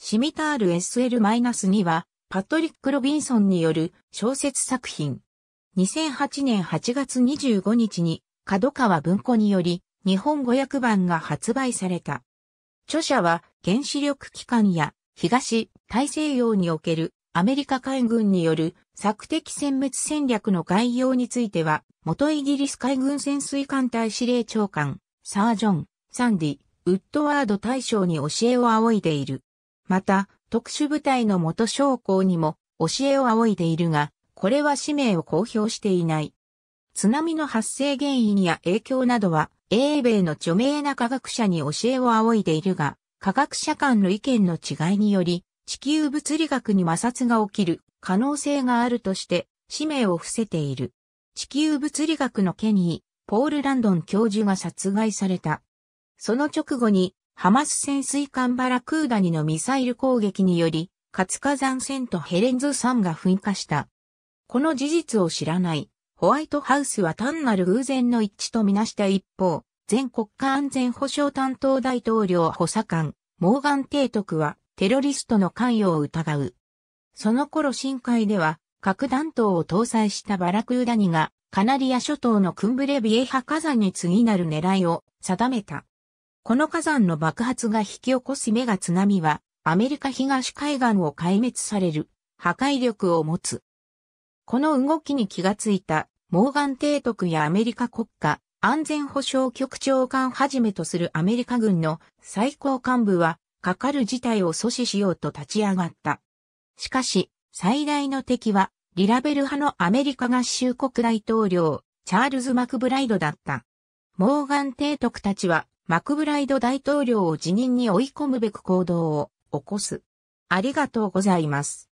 シミタール SL-2 は、パトリック・ロビンソンによる小説作品。2008年8月25日に、角川文庫により、日本語訳版が発売された。著者は、原子力機関や、東、大西洋における、アメリカ海軍による、策的殲滅戦略の概要については、元イギリス海軍潜水艦隊司令長官、サージョン、サンディ、ウッドワード大将に教えを仰いでいる。また、特殊部隊の元将校にも教えを仰いでいるが、これは氏名を公表していない。津波の発生原因や影響などは、英米の著名な科学者に教えを仰いでいるが、科学者間の意見の違いにより、地球物理学に摩擦が起きる可能性があるとして、氏名を伏せている。地球物理学のケニー、ポール・ランドン教授が殺害された。その直後にハマス潜水艦バラクーダニのミサイル攻撃により、活火山線とヘレンズ山が噴火した。この事実を知らない、ホワイトハウスは単なる偶然の一致とみなした一方、全国家安全保障担当大統領補佐官、モーガン・提督は、テロリストの関与を疑う。その頃深海では、核弾頭を搭載したバラクーダニが、カナリア諸島のクンブレビエハ火山に次なる狙いを定めた。この火山の爆発が引き起こすメガ津波は、アメリカ東海岸を壊滅される、破壊力を持つ。この動きに気がついた、モーガン提督やアメリカ国家、安全保障局長官はじめとするアメリカ軍の最高幹部は、かかる事態を阻止しようと立ち上がった。しかし、最大の敵は、リラベル派のアメリカ合衆国大統領、チャールズ・マクブライドだった。モーガン提督たちは、マクブライド大統領を辞任に追い込むべく行動を起こす。ありがとうございます。